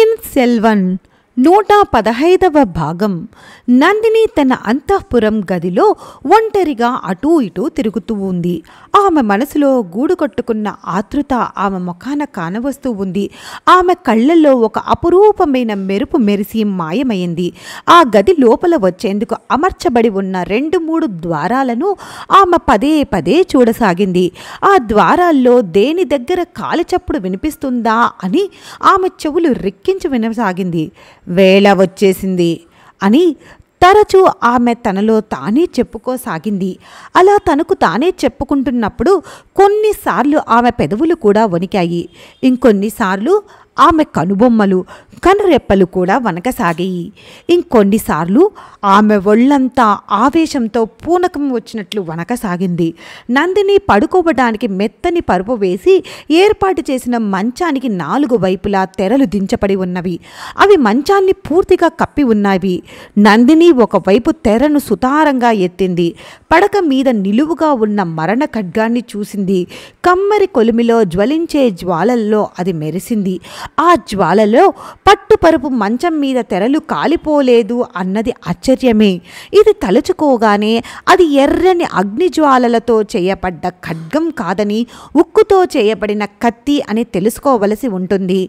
பொன்னியின் செல்வன் నూట పదహైదవ భాగం నందిని తన అంతఃపురం గదిలో ఒంటరిగా అటూ ఇటూ తిరుగుతూ ఉంది ఆమె మనసులో గూడు కట్టుకున్న ఆతృత ఆమె ముఖాన కానవస్తూ ఉంది ఆమె కళ్ళల్లో ఒక అపురూపమైన మెరుపు మెరిసి మాయమైంది ఆ గది లోపల వచ్చేందుకు అమర్చబడి ఉన్న రెండు మూడు ద్వారాలను ఆమె పదే పదే చూడసాగింది ఆ ద్వారాల్లో దేని దగ్గర కాలిచప్పుడు వినిపిస్తుందా అని ఆమె చెవులు రిక్కించి వినసాగింది వేళ వచ్చేసింది అని తరచూ ఆమె తనలో తానే చెప్పుకోసాగింది అలా తనకు తానే చెప్పుకుంటున్నప్పుడు కొన్నిసార్లు ఆమె పెదవులు కూడా వణికాయి ఇంకొన్నిసార్లు ఆమె కనుబొమ్మలు కనురెప్పలు కూడా వనకసాగాయి ఇంకొన్నిసార్లు ఆమె ఒళ్ళంతా ఆవేశంతో పూనకం వచ్చినట్లు వనకసాగింది నందిని పడుకోవడానికి మెత్తని పరుపు వేసి ఏర్పాటు చేసిన మంచానికి నాలుగు వైపులా తెరలు దించబడి ఉన్నవి అవి మంచాన్ని పూర్తిగా కప్పి ఉన్నవి నందిని ఒకవైపు తెరను సుతారంగా ఎత్తింది పడక మీద నిలువుగా ఉన్న మరణ ఖడ్గాన్ని చూసింది కమ్మరి కొలిమిలో జ్వలించే జ్వాలల్లో అది మెరిసింది ఆ జ్వాలలో పట్టుపరుపు మంచం మీద తెరలు కాలిపోలేదు అన్నది ఆశ్చర్యమే ఇది తలుచుకోగానే అది ఎర్రని అగ్నిజ్వాలలతో చేయబడ్డ ఖడ్గం కాదని ఉక్కుతో చేయబడిన కత్తి అని తెలుసుకోవలసి ఉంటుంది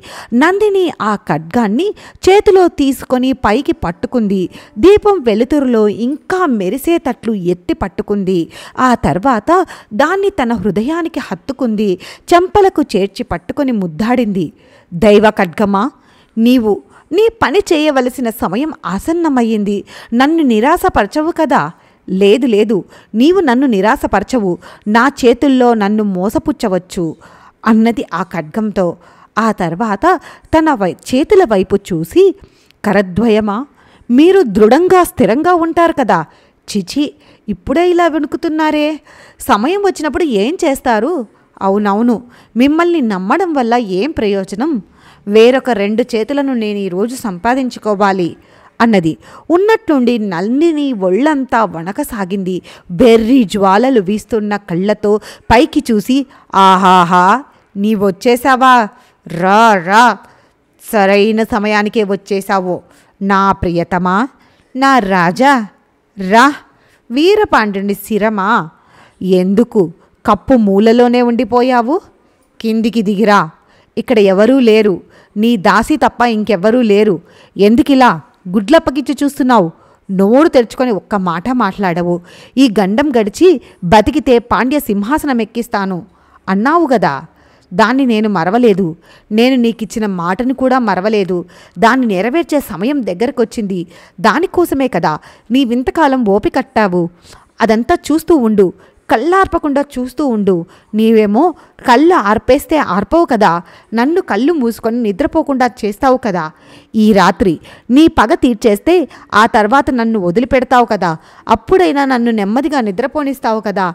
నందిని ఆ ఖడ్గాన్ని చేతిలో తీసుకొని పైకి పట్టుకుంది దీపం వెలుతురులో ఇంకా మెరిసేటట్లు ఎత్తి పట్టుకుంది ఆ తర్వాత దాన్ని తన హృదయానికి హత్తుకుంది చెంపలకు చేర్చి పట్టుకొని ముద్దాడింది దైవ ఖడ్గమా నీవు నీ పని చేయవలసిన సమయం ఆసన్నమయ్యింది నన్ను నిరాశపరచవు కదా లేదు లేదు నీవు నన్ను నిరాశపరచవు నా చేతుల్లో నన్ను మోసపుచ్చవచ్చు అన్నది ఆ ఖడ్గంతో ఆ తర్వాత తన వై చేతుల వైపు చూసి కరద్వయమా మీరు దృఢంగా స్థిరంగా ఉంటారు కదా చిచి ఇప్పుడే ఇలా వెనుకుతున్నారే సమయం వచ్చినప్పుడు ఏం చేస్తారు అవునవును మిమ్మల్ని నమ్మడం వల్ల ఏం ప్రయోజనం వేరొక రెండు చేతులను నేను ఈరోజు సంపాదించుకోవాలి అన్నది ఉన్నట్లుండి నల్లిని ఒళ్ళంతా వణకసాగింది బెర్రీ జ్వాలలు వీస్తున్న కళ్ళతో పైకి చూసి ఆహాహా నీ వచ్చేసావా రా రా సరైన సమయానికే వచ్చేసావో నా ప్రియతమా నా రాజా రా వీరపాండ్యుని శిరమా ఎందుకు కప్పు మూలలోనే ఉండిపోయావు కిందికి దిగిరా ఇక్కడ ఎవరూ లేరు నీ దాసి తప్ప ఇంకెవ్వరూ లేరు ఎందుకిలా గుడ్లప్పగిచ్చి చూస్తున్నావు నోరు తెరుచుకొని ఒక్క మాట మాట్లాడవు ఈ గండం గడిచి బతికితే పాండ్య సింహాసనం ఎక్కిస్తాను అన్నావు గదా దాన్ని నేను మరవలేదు నేను నీకిచ్చిన మాటను కూడా మరవలేదు దాన్ని నెరవేర్చే సమయం దగ్గరకొచ్చింది దానికోసమే కదా నీవింతకాలం ఓపికట్టావు అదంతా చూస్తూ ఉండు కళ్ళు ఆర్పకుండా చూస్తూ ఉండు నీవేమో కళ్ళు ఆర్పేస్తే ఆర్పవు కదా నన్ను కళ్ళు మూసుకొని నిద్రపోకుండా చేస్తావు కదా ఈ రాత్రి నీ పగ తీర్చేస్తే ఆ తర్వాత నన్ను వదిలిపెడతావు కదా అప్పుడైనా నన్ను నెమ్మదిగా నిద్రపోనిస్తావు కదా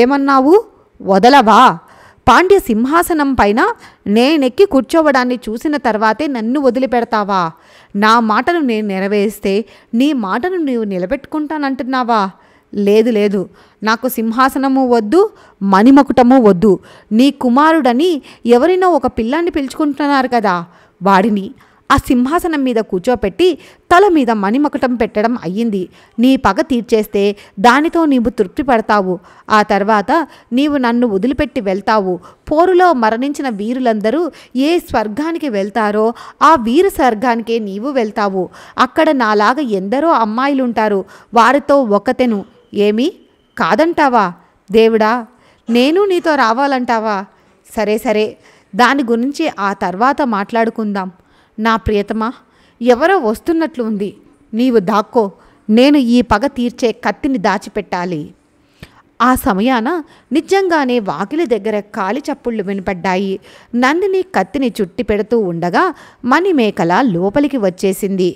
ఏమన్నావు వదలవా పాండ్య సింహాసనం పైన నేనెక్కి కూర్చోవడాన్ని చూసిన తర్వాతే నన్ను వదిలిపెడతావా నా మాటను నేను నెరవేరిస్తే నీ మాటను నీవు నిలబెట్టుకుంటానంటున్నావా లేదు లేదు నాకు సింహాసనము వద్దు మణిమకుటము వద్దు నీ కుమారుడని ఎవరైనా ఒక పిల్లాన్ని పిలుచుకుంటున్నారు కదా వాడిని ఆ సింహాసనం మీద కూర్చోపెట్టి తల మీద మణిమకుటం పెట్టడం అయ్యింది నీ పగ తీర్చేస్తే దానితో నీవు తృప్తి పడతావు ఆ తర్వాత నీవు నన్ను వదిలిపెట్టి వెళ్తావు పోరులో మరణించిన వీరులందరూ ఏ స్వర్గానికి వెళ్తారో ఆ వీరు స్వర్గానికే నీవు వెళ్తావు అక్కడ నాలాగా ఎందరో అమ్మాయిలుంటారు వారితో ఒకతెను ఏమి కాదంటావా దేవుడా నేను నీతో రావాలంటావా సరే సరే దాని గురించి ఆ తర్వాత మాట్లాడుకుందాం నా ప్రియతమా ఎవరో వస్తున్నట్లు ఉంది నీవు దాక్కో నేను ఈ పగ తీర్చే కత్తిని దాచిపెట్టాలి ఆ సమయాన నిజంగానే వాకిలి దగ్గర కాలి చప్పుళ్ళు వినపడ్డాయి నందిని కత్తిని చుట్టి పెడుతూ ఉండగా మణిమేకల లోపలికి వచ్చేసింది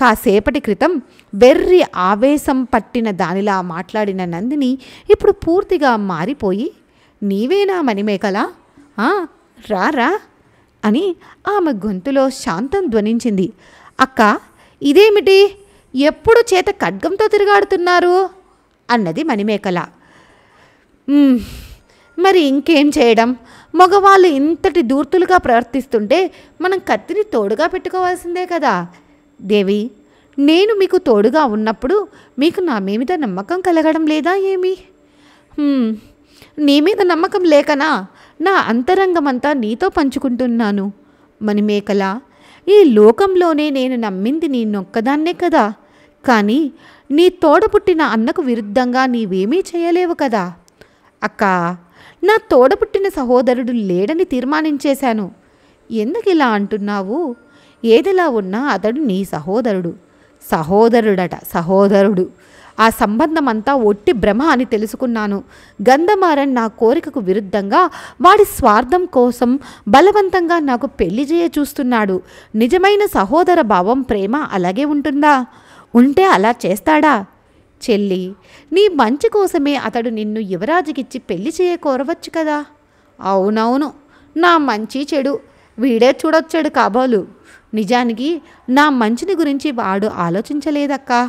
కాసేపటి క్రితం వెర్రి ఆవేశం పట్టిన దానిలా మాట్లాడిన నందిని ఇప్పుడు పూర్తిగా మారిపోయి నీవేనా మణిమేకల రారా అని ఆమె గొంతులో శాంతం ధ్వనించింది అక్క ఇదేమిటి ఎప్పుడు చేత ఖడ్గంతో తిరగాడుతున్నారు అన్నది మణిమేకల మరి ఇంకేం చేయడం మగవాళ్ళు ఇంతటి దూర్తులుగా ప్రవర్తిస్తుంటే మనం కత్తిని తోడుగా పెట్టుకోవాల్సిందే కదా దేవి నేను మీకు తోడుగా ఉన్నప్పుడు మీకు నా మీద నమ్మకం కలగడం లేదా ఏమి నీ మీద నమ్మకం లేకనా నా అంతరంగమంతా నీతో పంచుకుంటున్నాను మణిమేకల ఈ లోకంలోనే నేను నమ్మింది నీ నొక్కదాన్నే కదా కానీ నీ తోడ పుట్టిన అన్నకు విరుద్ధంగా నీవేమీ చేయలేవు కదా అక్క నా తోడపుట్టిన సహోదరుడు లేడని తీర్మానించేశాను ఎందుకు ఇలా అంటున్నావు ఏదిలా ఉన్నా అతడు నీ సహోదరుడు సహోదరుడట సహోదరుడు ఆ సంబంధమంతా ఒట్టి భ్రమ అని తెలుసుకున్నాను గంధమారన్ నా కోరికకు విరుద్ధంగా వాడి స్వార్థం కోసం బలవంతంగా నాకు పెళ్లి చేయ చూస్తున్నాడు నిజమైన సహోదర భావం ప్రేమ అలాగే ఉంటుందా ఉంటే అలా చేస్తాడా చెల్లి నీ మంచి కోసమే అతడు నిన్ను యువరాజుకిచ్చి పెళ్లి కోరవచ్చు కదా అవునవును నా మంచి చెడు వీడే చూడొచ్చాడు కాబోలు నిజానికి నా మంచిని గురించి వాడు ఆలోచించలేదక్కా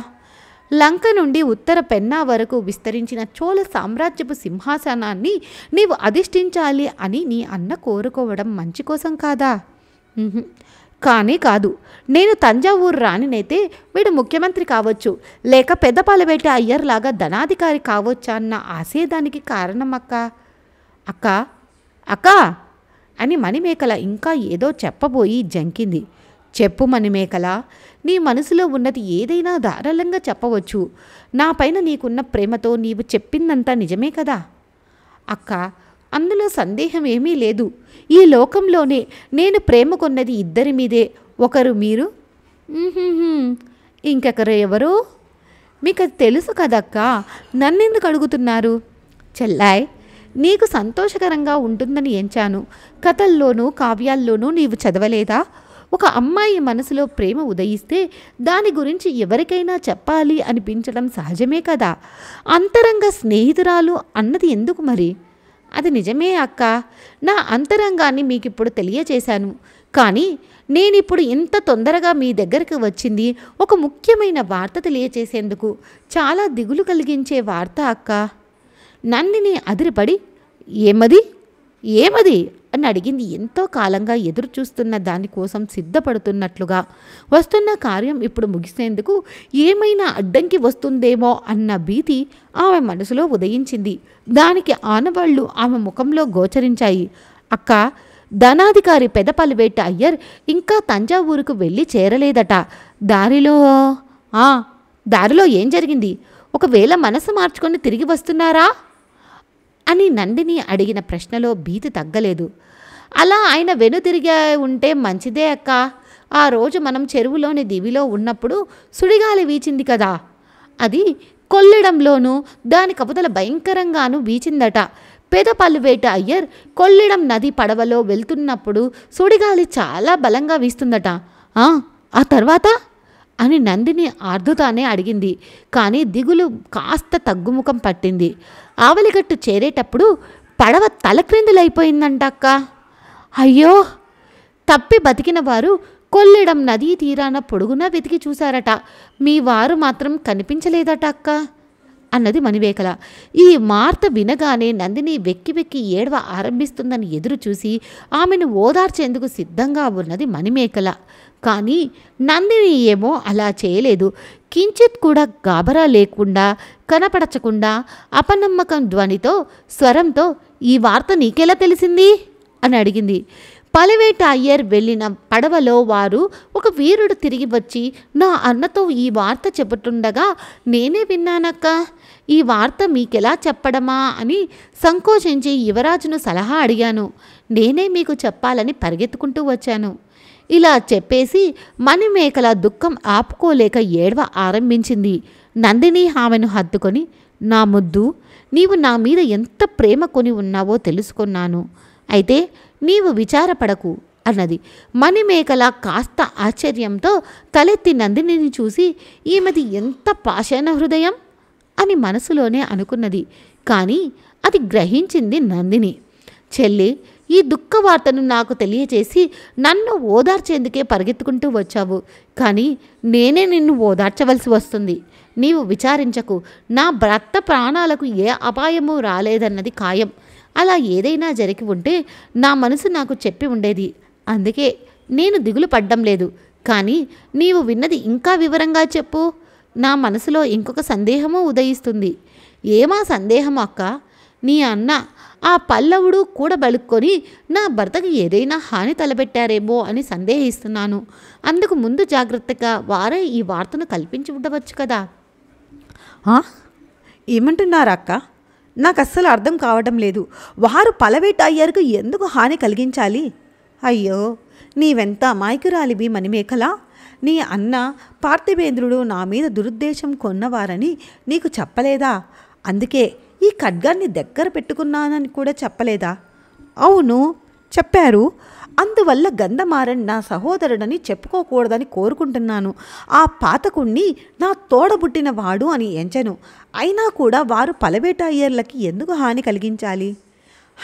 లంక నుండి ఉత్తర పెన్నా వరకు విస్తరించిన చోళ సామ్రాజ్యపు సింహాసనాన్ని నీవు అధిష్ఠించాలి అని నీ అన్న కోరుకోవడం మంచి కోసం కాదా కానీ కాదు నేను తంజావూరు రానినైతే వీడు ముఖ్యమంత్రి కావచ్చు లేక పెద్దపాలవేటి అయ్యర్లాగా ధనాధికారి కావచ్చా అన్న ఆశయదానికి కారణం అక్క అక్క అక్క అని మణిమేకల ఇంకా ఏదో చెప్పబోయి జంకింది చెప్పు మణిమేకల నీ మనసులో ఉన్నది ఏదైనా ధారాళంగా చెప్పవచ్చు నా పైన నీకున్న ప్రేమతో నీవు చెప్పిందంతా నిజమే కదా అక్క అందులో సందేహం ఏమీ లేదు ఈ లోకంలోనే నేను ప్రేమ కొన్నది ఇద్దరి మీదే ఒకరు మీరు ఇంకొకరు ఎవరు మీకు అది తెలుసు కదక్క నన్నెందుకు అడుగుతున్నారు చెల్లాయ్ నీకు సంతోషకరంగా ఉంటుందని ఎంచాను కథల్లోనూ కావ్యాల్లోనూ నీవు చదవలేదా ఒక అమ్మాయి మనసులో ప్రేమ ఉదయిస్తే దాని గురించి ఎవరికైనా చెప్పాలి అనిపించడం సహజమే కదా అంతరంగ స్నేహితురాలు అన్నది ఎందుకు మరి అది నిజమే అక్క నా అంతరంగాన్ని మీకిప్పుడు తెలియచేశాను కానీ నేనిప్పుడు ఇంత తొందరగా మీ దగ్గరకు వచ్చింది ఒక ముఖ్యమైన వార్త తెలియచేసేందుకు చాలా దిగులు కలిగించే వార్త అక్క నందిని అదిరిపడి ఏమది ఏమది అని అడిగింది ఎంతో కాలంగా ఎదురు చూస్తున్న దానికోసం సిద్ధపడుతున్నట్లుగా వస్తున్న కార్యం ఇప్పుడు ముగిసేందుకు ఏమైనా అడ్డంకి వస్తుందేమో అన్న భీతి ఆమె మనసులో ఉదయించింది దానికి ఆనవాళ్లు ఆమె ముఖంలో గోచరించాయి అక్క ధనాధికారి పెదపల్వేట అయ్యర్ ఇంకా తంజావూరుకు వెళ్ళి చేరలేదట దారిలో దారిలో ఏం జరిగింది ఒకవేళ మనసు మార్చుకొని తిరిగి వస్తున్నారా అని నందిని అడిగిన ప్రశ్నలో భీతి తగ్గలేదు అలా ఆయన వెనుతిరిగి ఉంటే మంచిదే అక్క ఆ రోజు మనం చెరువులోని దివిలో ఉన్నప్పుడు సుడిగాలి వీచింది కదా అది కొల్లిడంలోనూ దాని కపుతల భయంకరంగానూ వీచిందట పెదపల్లువేట అయ్యర్ కొల్లిడం నది పడవలో వెళ్తున్నప్పుడు సుడిగాలి చాలా బలంగా వీస్తుందట ఆ తర్వాత అని నందిని అర్ధుతానే అడిగింది కానీ దిగులు కాస్త తగ్గుముఖం పట్టింది ఆవలిగట్టు చేరేటప్పుడు పడవ తలక్రిందులైపోయిందంటక్క అయ్యో తప్పి బతికిన వారు కొల్లెడం నదీ తీరాన పొడుగునా వెతికి చూశారట మీ వారు మాత్రం కనిపించలేదట అక్క అన్నది మణివేకల ఈ మార్త వినగానే నందిని వెక్కి వెక్కి ఏడవ ఆరంభిస్తుందని ఎదురు చూసి ఆమెను ఓదార్చేందుకు సిద్ధంగా ఉన్నది మణిమేకల కానీ నందిని ఏమో అలా చేయలేదు కించిత్ కూడా గాబరా లేకుండా కనపడచకుండా అపనమ్మకం ధ్వనితో స్వరంతో ఈ వార్త నీకెలా తెలిసింది అని అడిగింది పలివేట అయ్యర్ వెళ్ళిన పడవలో వారు ఒక వీరుడు తిరిగి వచ్చి నా అన్నతో ఈ వార్త చెబుతుండగా నేనే విన్నానక్క ఈ వార్త మీకెలా చెప్పడమా అని సంకోచించి యువరాజును సలహా అడిగాను నేనే మీకు చెప్పాలని పరిగెత్తుకుంటూ వచ్చాను ఇలా చెప్పేసి మణిమేకల దుఃఖం ఆపుకోలేక ఏడవ ఆరంభించింది నందిని ఆమెను హత్తుకొని నా ముద్దు నీవు నా మీద ఎంత ప్రేమ కొని ఉన్నావో తెలుసుకున్నాను అయితే నీవు విచారపడకు అన్నది మణిమేకల కాస్త ఆశ్చర్యంతో తలెత్తి నందినిని చూసి ఈమెది ఎంత పాషైన హృదయం అని మనసులోనే అనుకున్నది కానీ అది గ్రహించింది నందిని చెల్లి ఈ దుఃఖ వార్తను నాకు తెలియచేసి నన్ను ఓదార్చేందుకే పరిగెత్తుకుంటూ వచ్చావు కానీ నేనే నిన్ను ఓదార్చవలసి వస్తుంది నీవు విచారించకు నా భర్త ప్రాణాలకు ఏ అపాయమూ రాలేదన్నది ఖాయం అలా ఏదైనా జరిగి ఉంటే నా మనసు నాకు చెప్పి ఉండేది అందుకే నేను దిగులు పడ్డం లేదు కానీ నీవు విన్నది ఇంకా వివరంగా చెప్పు నా మనసులో ఇంకొక సందేహము ఉదయిస్తుంది ఏమా సందేహం అక్క నీ అన్న ఆ పల్లవుడు బలుక్కొని నా భర్తకు ఏదైనా హాని తలబెట్టారేమో అని సందేహిస్తున్నాను అందుకు ముందు జాగ్రత్తగా వారే ఈ వార్తను కల్పించి ఉండవచ్చు కదా అక్క నాకు అస్సలు అర్థం కావటం లేదు వారు పలవేట అయ్యారుకు ఎందుకు హాని కలిగించాలి అయ్యో నీవెంత మాయకురాలివి మణిమేకలా నీ అన్న పార్థివేంద్రుడు నా మీద దురుద్దేశం కొన్నవారని నీకు చెప్పలేదా అందుకే ఈ ఖడ్గాన్ని దగ్గర పెట్టుకున్నానని కూడా చెప్పలేదా అవును చెప్పారు అందువల్ల గంధమారన్ నా సహోదరుడని చెప్పుకోకూడదని కోరుకుంటున్నాను ఆ పాతకుణ్ణి నా తోడబుట్టిన వాడు అని ఎంచను అయినా కూడా వారు పలవేటాయ్యర్లకి ఎందుకు హాని కలిగించాలి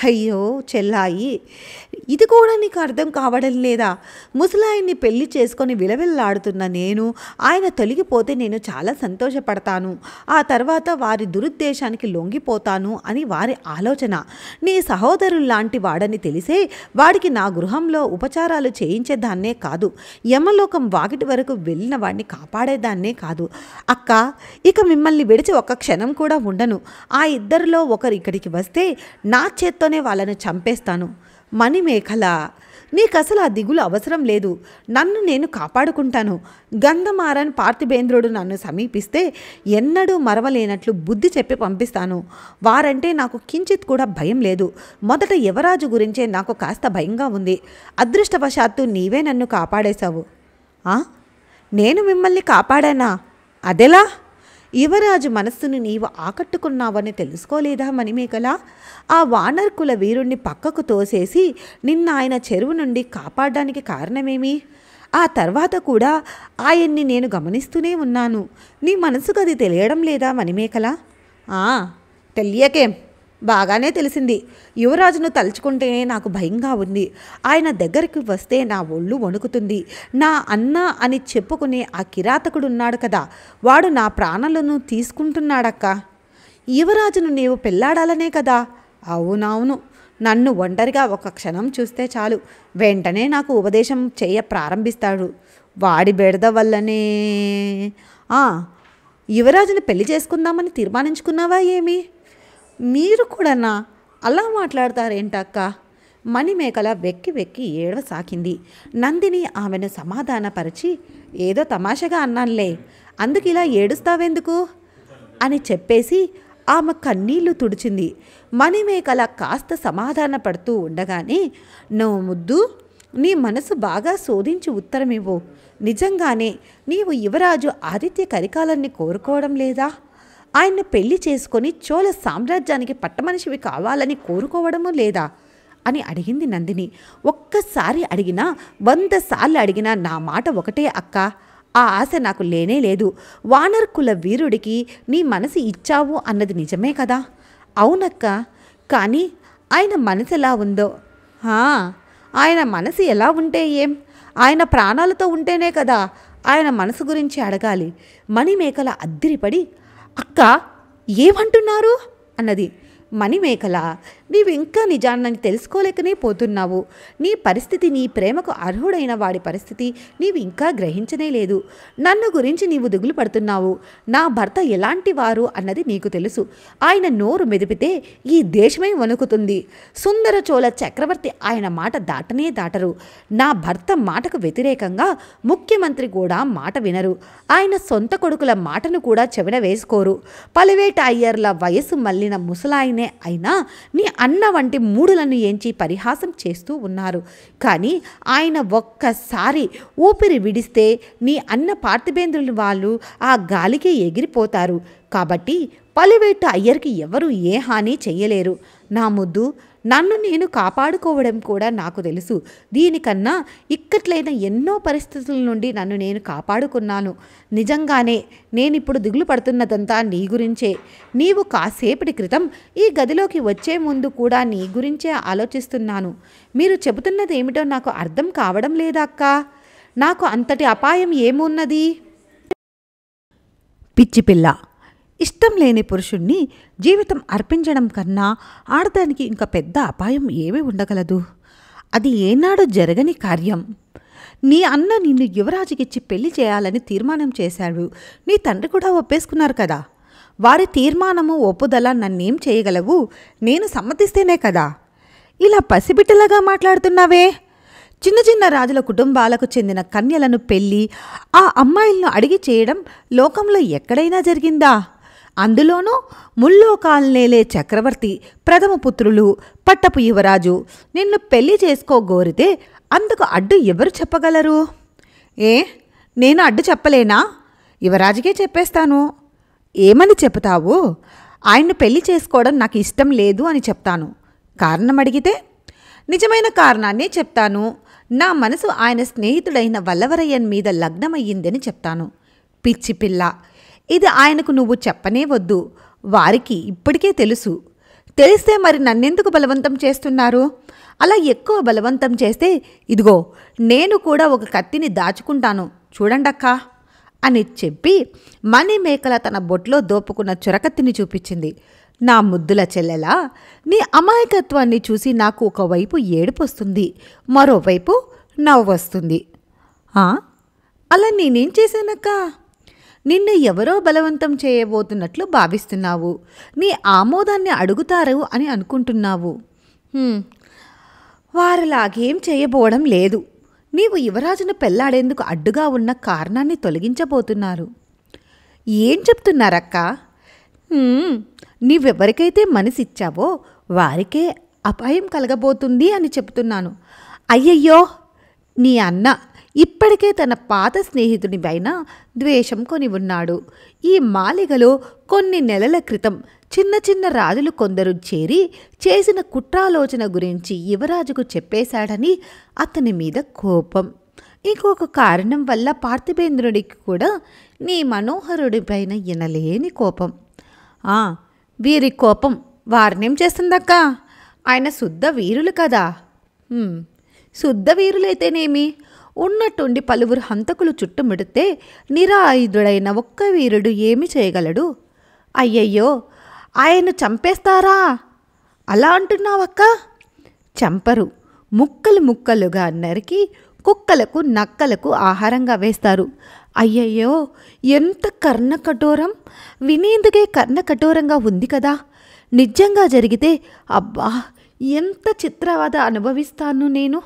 అయ్యో చెల్లాయి ఇది కూడా నీకు అర్థం కావడం లేదా ముసలాయిని పెళ్లి చేసుకొని విలవిల్లాడుతున్న నేను ఆయన తొలగిపోతే నేను చాలా సంతోషపడతాను ఆ తర్వాత వారి దురుద్దేశానికి లొంగిపోతాను అని వారి ఆలోచన నీ లాంటి వాడని తెలిసే వాడికి నా గృహంలో ఉపచారాలు చేయించేదాన్నే కాదు యమలోకం వాకిటి వరకు వెళ్ళిన వాడిని కాపాడేదాన్నే కాదు అక్క ఇక మిమ్మల్ని విడిచి ఒక క్షణం కూడా ఉండను ఆ ఇద్దరిలో ఒకరు ఇక్కడికి వస్తే నా చేత్తో దీంతోనే వాళ్ళను చంపేస్తాను మణిమేఖల నీకసలు ఆ దిగులు అవసరం లేదు నన్ను నేను కాపాడుకుంటాను గంధమారన్ పార్థిబేంద్రుడు నన్ను సమీపిస్తే ఎన్నడూ మరవలేనట్లు బుద్ధి చెప్పి పంపిస్తాను వారంటే నాకు కించిత్ కూడా భయం లేదు మొదట యువరాజు గురించే నాకు కాస్త భయంగా ఉంది అదృష్టవశాత్తు నీవే నన్ను కాపాడేశావు నేను మిమ్మల్ని కాపాడానా అదెలా యువరాజు మనస్సును నీవు ఆకట్టుకున్నావని తెలుసుకోలేదా మణిమేకల ఆ వానర్కుల వీరుణ్ణి పక్కకు తోసేసి నిన్న ఆయన చెరువు నుండి కాపాడడానికి కారణమేమి ఆ తర్వాత కూడా ఆయన్ని నేను గమనిస్తూనే ఉన్నాను నీ మనసుకు అది తెలియడం లేదా మణిమేకల తెలియకేం బాగానే తెలిసింది యువరాజును తలుచుకుంటేనే నాకు భయంగా ఉంది ఆయన దగ్గరికి వస్తే నా ఒళ్ళు వణుకుతుంది నా అన్న అని చెప్పుకునే ఆ కిరాతకుడున్నాడు కదా వాడు నా ప్రాణాలను తీసుకుంటున్నాడక్క యువరాజును నీవు పెళ్ళాడాలనే కదా అవునవును నన్ను ఒంటరిగా ఒక క్షణం చూస్తే చాలు వెంటనే నాకు ఉపదేశం చేయ ప్రారంభిస్తాడు వాడి బెడద వల్లనే యువరాజుని పెళ్లి చేసుకుందామని తీర్మానించుకున్నావా ఏమి మీరు కూడానా అలా మాట్లాడతారేంటక్క మణిమేకల వెక్కి వెక్కి ఏడవ సాకింది నందిని ఆమెను సమాధానపరిచి ఏదో తమాషగా అన్నానులే అందుకు ఇలా ఏడుస్తావెందుకు అని చెప్పేసి ఆమె కన్నీళ్లు తుడిచింది మణిమేకల కాస్త సమాధానపడుతూ ఉండగానే నువ్వు ముద్దు నీ మనసు బాగా శోధించి ఉత్తరమివ్వు నిజంగానే నీవు యువరాజు ఆదిత్య కరికాలన్ని కోరుకోవడం లేదా ఆయన్ని పెళ్లి చేసుకొని చోళ సామ్రాజ్యానికి పట్టమనిషివి కావాలని కోరుకోవడము లేదా అని అడిగింది నందిని ఒక్కసారి అడిగినా వంద సార్లు అడిగినా నా మాట ఒకటే అక్క ఆ ఆశ నాకు లేనే లేదు వానర్ కుల వీరుడికి నీ మనసు ఇచ్చావు అన్నది నిజమే కదా అవునక్క కానీ ఆయన మనసు ఎలా ఉందో ఆయన మనసు ఎలా ఉంటే ఏం ఆయన ప్రాణాలతో ఉంటేనే కదా ఆయన మనసు గురించి అడగాలి మణిమేకల అద్దిరిపడి అక్క ఏమంటున్నారు అన్నది మణిమేకల నీవు ఇంకా నిజాన్ని తెలుసుకోలేకనే పోతున్నావు నీ పరిస్థితి నీ ప్రేమకు అర్హుడైన వాడి పరిస్థితి నీవు ఇంకా గ్రహించనే లేదు నన్ను గురించి నీవు దిగులు పడుతున్నావు నా భర్త ఎలాంటి వారు అన్నది నీకు తెలుసు ఆయన నోరు మెదిపితే ఈ దేశమే వణుకుతుంది సుందర చోళ చక్రవర్తి ఆయన మాట దాటనే దాటరు నా భర్త మాటకు వ్యతిరేకంగా ముఖ్యమంత్రి కూడా మాట వినరు ఆయన సొంత కొడుకుల మాటను కూడా చెవిన వేసుకోరు పలివేట అయ్యర్ల వయసు మళ్ళిన ముసలాయనే అయినా నీ అన్న వంటి మూడులను ఏంచి పరిహాసం చేస్తూ ఉన్నారు కానీ ఆయన ఒక్కసారి ఊపిరి విడిస్తే నీ అన్న పార్థిబేంద్రుని వాళ్ళు ఆ గాలికే ఎగిరిపోతారు కాబట్టి పలువేట్టు అయ్యర్కి ఎవరు ఏ హాని చెయ్యలేరు నా ముద్దు నన్ను నేను కాపాడుకోవడం కూడా నాకు తెలుసు దీనికన్నా ఇక్కట్లైన ఎన్నో పరిస్థితుల నుండి నన్ను నేను కాపాడుకున్నాను నిజంగానే నేనిప్పుడు దిగులు పడుతున్నదంతా నీ గురించే నీవు కాసేపటి క్రితం ఈ గదిలోకి వచ్చే ముందు కూడా నీ గురించే ఆలోచిస్తున్నాను మీరు చెబుతున్నది ఏమిటో నాకు అర్థం కావడం లేదక్క నాకు అంతటి అపాయం ఏమున్నది పిచ్చిపిల్ల ఇష్టం లేని పురుషుణ్ణి జీవితం అర్పించడం కన్నా ఆడదానికి ఇంకా పెద్ద అపాయం ఏమీ ఉండగలదు అది ఏనాడు జరగని కార్యం నీ అన్న నిన్ను యువరాజుకిచ్చి పెళ్లి చేయాలని తీర్మానం చేశాడు నీ తండ్రి కూడా ఒప్పేసుకున్నారు కదా వారి తీర్మానము ఒప్పుదల నన్నేం చేయగలవు నేను సమ్మతిస్తేనే కదా ఇలా పసిబిట్టలగా మాట్లాడుతున్నావే చిన్న చిన్న రాజుల కుటుంబాలకు చెందిన కన్యలను పెళ్ళి ఆ అమ్మాయిలను అడిగి చేయడం లోకంలో ఎక్కడైనా జరిగిందా అందులోనూ ముల్లోకాల్నేలే చక్రవర్తి ప్రథమ పుత్రులు పట్టపు యువరాజు నిన్ను పెళ్లి చేసుకోగోరితే అందుకు అడ్డు ఎవరు చెప్పగలరు ఏ నేను అడ్డు చెప్పలేనా యువరాజుకే చెప్పేస్తాను ఏమని చెప్తావు ఆయన్ను పెళ్లి చేసుకోవడం నాకు ఇష్టం లేదు అని చెప్తాను కారణం అడిగితే నిజమైన కారణాన్ని చెప్తాను నా మనసు ఆయన స్నేహితుడైన వల్లవరయ్యన్ మీద లగ్నమయ్యిందని చెప్తాను పిచ్చి పిల్ల ఇది ఆయనకు నువ్వు చెప్పనే వద్దు వారికి ఇప్పటికే తెలుసు తెలిస్తే మరి నన్నెందుకు బలవంతం చేస్తున్నారు అలా ఎక్కువ బలవంతం చేస్తే ఇదిగో నేను కూడా ఒక కత్తిని దాచుకుంటాను చూడండక్కా అని చెప్పి మణిమేకల తన బొట్లో దోపుకున్న చొరకత్తిని చూపించింది నా ముద్దుల చెల్లెలా నీ అమాయకత్వాన్ని చూసి నాకు ఒకవైపు ఏడుపొస్తుంది మరోవైపు నవ్వు వస్తుంది అలా నేనేం చేశానక్కా నిన్ను ఎవరో బలవంతం చేయబోతున్నట్లు భావిస్తున్నావు నీ ఆమోదాన్ని అడుగుతారు అని అనుకుంటున్నావు వారిలాగేం చేయబోవడం లేదు నీవు యువరాజును పెళ్లాడేందుకు అడ్డుగా ఉన్న కారణాన్ని తొలగించబోతున్నారు ఏం చెప్తున్నారక్క నీవెవరికైతే మనసిచ్చావో వారికే అపాయం కలగబోతుంది అని చెప్తున్నాను అయ్యయ్యో నీ అన్న ఇప్పటికే తన పాత స్నేహితుని పైన ద్వేషం కొని ఉన్నాడు ఈ మాలిగలో కొన్ని నెలల క్రితం చిన్న చిన్న రాజులు కొందరు చేరి చేసిన కుట్రాలోచన గురించి యువరాజుకు చెప్పేశాడని అతని మీద కోపం ఇంకొక కారణం వల్ల పార్థివేంద్రుడికి కూడా నీ మనోహరుడిపైన ఇనలేని కోపం వీరి కోపం వారినేం చేస్తుందక్క ఆయన శుద్ధ వీరులు కదా శుద్ధ వీరులైతేనేమి ఉన్నట్టుండి పలువురు హంతకులు చుట్టుముడితే నిరాయుధుడైన ఒక్క వీరుడు ఏమి చేయగలడు అయ్యయ్యో ఆయన్ను చంపేస్తారా అలా అంటున్నావక్క చంపరు ముక్కలు ముక్కలుగా నరికి కుక్కలకు నక్కలకు ఆహారంగా వేస్తారు అయ్యయ్యో ఎంత కర్ణకఠోరం వినేందుకే కర్ణకఠోరంగా ఉంది కదా నిజంగా జరిగితే అబ్బా ఎంత చిత్రవాద అనుభవిస్తాను నేను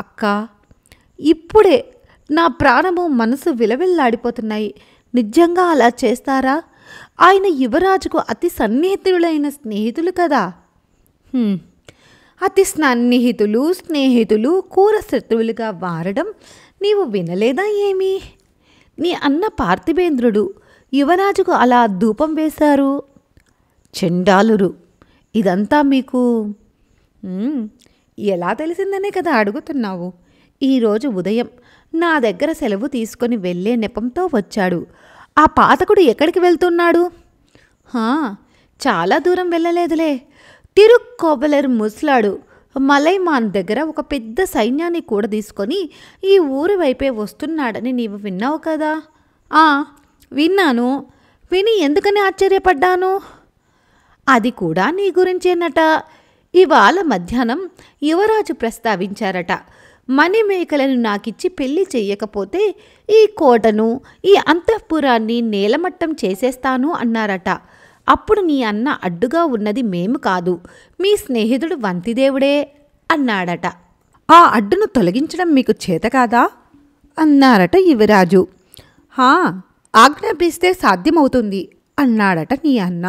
అక్క ఇప్పుడే నా ప్రాణము మనసు విలవిల్లాడిపోతున్నాయి నిజంగా అలా చేస్తారా ఆయన యువరాజుకు అతి సన్నిహితులైన స్నేహితులు కదా అతి సన్నిహితులు స్నేహితులు కూర శత్రువులుగా వారడం నీవు వినలేదా ఏమి నీ అన్న పార్థివేంద్రుడు యువరాజుకు అలా ధూపం వేశారు చెండాలురు ఇదంతా మీకు ఎలా తెలిసిందనే కదా అడుగుతున్నావు ఈరోజు ఉదయం నా దగ్గర సెలవు తీసుకొని వెళ్ళే నెపంతో వచ్చాడు ఆ పాతకుడు ఎక్కడికి వెళ్తున్నాడు చాలా దూరం వెళ్ళలేదులే తిరుక్కోబలర్ ముసలాడు మలైమాన్ దగ్గర ఒక పెద్ద సైన్యాన్ని కూడా తీసుకొని ఈ ఊరు వైపే వస్తున్నాడని నీవు విన్నావు కదా ఆ విన్నాను విని ఎందుకని ఆశ్చర్యపడ్డాను అది కూడా నీ గురించేనట ఇవాళ మధ్యాహ్నం యువరాజు ప్రస్తావించారట మణిమేకలను నాకిచ్చి పెళ్లి చెయ్యకపోతే ఈ కోటను ఈ అంతఃపురాన్ని నేలమట్టం చేసేస్తాను అన్నారట అప్పుడు నీ అన్న అడ్డుగా ఉన్నది మేము కాదు మీ స్నేహితుడు వంతిదేవుడే అన్నాడట ఆ అడ్డును తొలగించడం మీకు చేత కాదా అన్నారట యువరాజు హా ఆజ్ఞాపిస్తే సాధ్యమవుతుంది అన్నాడట నీ అన్న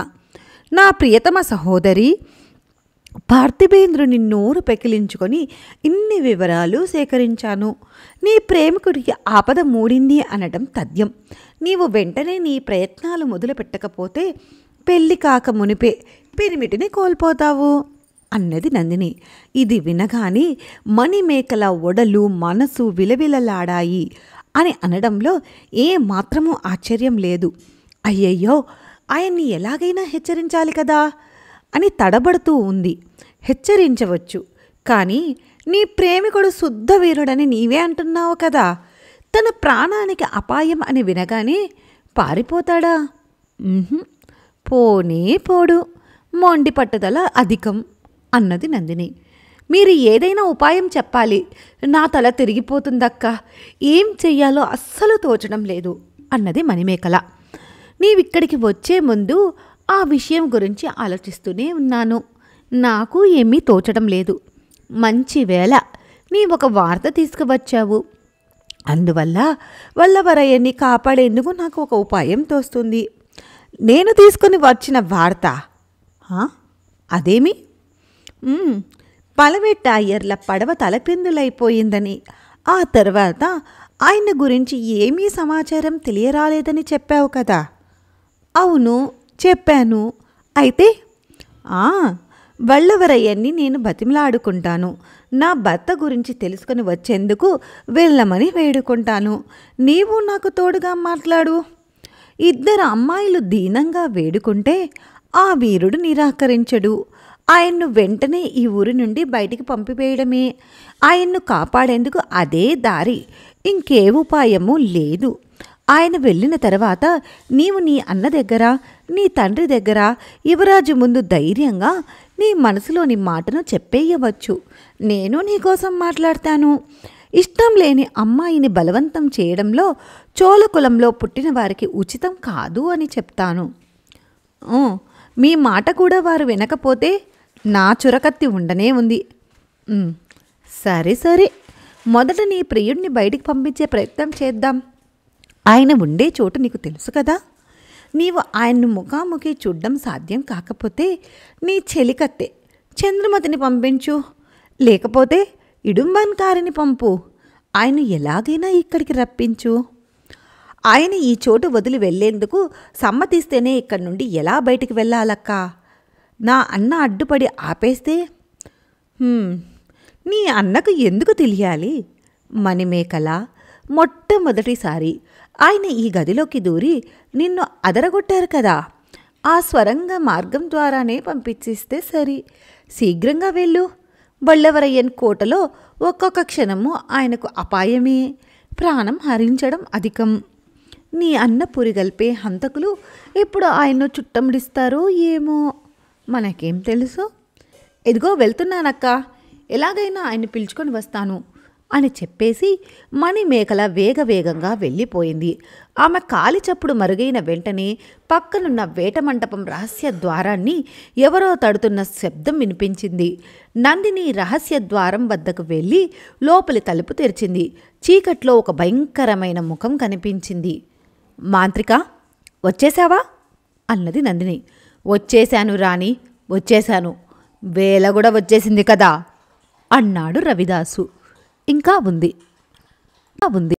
నా ప్రియతమ సహోదరి పార్థివేంద్రుని నోరు పెకిలించుకొని ఇన్ని వివరాలు సేకరించాను నీ ప్రేమికుడికి ఆపద మూడింది అనడం తథ్యం నీవు వెంటనే నీ ప్రయత్నాలు మొదలుపెట్టకపోతే పెళ్ళి కాక మునిపే పిరిమిటిని కోల్పోతావు అన్నది నందిని ఇది వినగానే మణిమేకల ఒడలు మనసు విలవిలలాడాయి అని అనడంలో ఏ మాత్రమూ ఆశ్చర్యం లేదు అయ్యయ్యో ఆయన్ని ఎలాగైనా హెచ్చరించాలి కదా అని తడబడుతూ ఉంది హెచ్చరించవచ్చు కానీ నీ ప్రేమికుడు శుద్ధ వీరుడని నీవే అంటున్నావు కదా తన ప్రాణానికి అపాయం అని వినగానే పారిపోతాడా పోనే పోడు మొండి పట్టుదల అధికం అన్నది నందిని మీరు ఏదైనా ఉపాయం చెప్పాలి నా తల తిరిగిపోతుందక్క ఏం చెయ్యాలో అస్సలు తోచడం లేదు అన్నది మణిమేకల నీవిక్కడికి వచ్చే ముందు ఆ విషయం గురించి ఆలోచిస్తూనే ఉన్నాను నాకు ఏమీ తోచడం లేదు మంచి వేళ నీ ఒక వార్త తీసుకువచ్చావు అందువల్ల వల్లవరయ్యని కాపాడేందుకు నాకు ఒక ఉపాయం తోస్తుంది నేను తీసుకుని వచ్చిన వార్త అదేమి పలవే అయ్యర్ల పడవ తలపిందులైపోయిందని ఆ తర్వాత ఆయన గురించి ఏమీ సమాచారం తెలియరాలేదని చెప్పావు కదా అవును చెప్పాను అయితే ఆ నేను బతిమలాడుకుంటాను నా భర్త గురించి తెలుసుకుని వచ్చేందుకు వెళ్ళమని వేడుకుంటాను నీవు నాకు తోడుగా మాట్లాడు ఇద్దరు అమ్మాయిలు దీనంగా వేడుకుంటే ఆ వీరుడు నిరాకరించడు ఆయన్ను వెంటనే ఈ ఊరి నుండి బయటికి పంపివేయడమే ఆయన్ను కాపాడేందుకు అదే దారి ఇంకే ఉపాయము లేదు ఆయన వెళ్ళిన తర్వాత నీవు నీ అన్న దగ్గర నీ తండ్రి దగ్గర యువరాజు ముందు ధైర్యంగా నీ మనసులోని మాటను చెప్పేయవచ్చు నేను నీకోసం మాట్లాడతాను ఇష్టం లేని అమ్మాయిని బలవంతం చేయడంలో చోళకులంలో పుట్టిన వారికి ఉచితం కాదు అని చెప్తాను మీ మాట కూడా వారు వినకపోతే నా చురకత్తి ఉండనే ఉంది సరే సరే మొదట నీ ప్రియుడిని బయటికి పంపించే ప్రయత్నం చేద్దాం ఆయన ఉండే చోటు నీకు తెలుసు కదా నీవు ఆయన్ను ముఖాముఖి చూడ్డం సాధ్యం కాకపోతే నీ చెలికత్తె చంద్రమతిని పంపించు లేకపోతే కారిని పంపు ఆయన ఎలాగైనా ఇక్కడికి రప్పించు ఆయన ఈ చోటు వదిలి వెళ్లేందుకు సమ్మతిస్తేనే ఇక్కడి నుండి ఎలా బయటికి వెళ్ళాలక్క నా అన్న అడ్డుపడి ఆపేస్తే నీ అన్నకు ఎందుకు తెలియాలి మణిమేకల మొట్టమొదటిసారి ఆయన ఈ గదిలోకి దూరి నిన్ను అదరగొట్టారు కదా ఆ స్వరంగ మార్గం ద్వారానే పంపించిస్తే సరి శీఘ్రంగా వెళ్ళు బళ్ళవరయ్యన్ కోటలో ఒక్కొక్క క్షణము ఆయనకు అపాయమే ప్రాణం హరించడం అధికం నీ అన్న పురిగల్పే హంతకులు ఎప్పుడు ఆయన్ను చుట్టముడిస్తారో ఏమో మనకేం తెలుసు ఎదిగో వెళ్తున్నానక్క ఎలాగైనా ఆయన పిలుచుకొని వస్తాను అని చెప్పేసి మణిమేకల వేగవేగంగా వెళ్ళిపోయింది ఆమె కాలి చప్పుడు మరుగైన వెంటనే పక్కనున్న వేట మంటపం రహస్య ద్వారాన్ని ఎవరో తడుతున్న శబ్దం వినిపించింది నందిని రహస్య ద్వారం వద్దకు వెళ్ళి లోపలి తలుపు తెరిచింది చీకట్లో ఒక భయంకరమైన ముఖం కనిపించింది మాంత్రిక వచ్చేశావా అన్నది నందిని వచ్చేశాను రాణి వచ్చేశాను వేల కూడా వచ్చేసింది కదా అన్నాడు రవిదాసు ఇంకా ఉంది ఉంది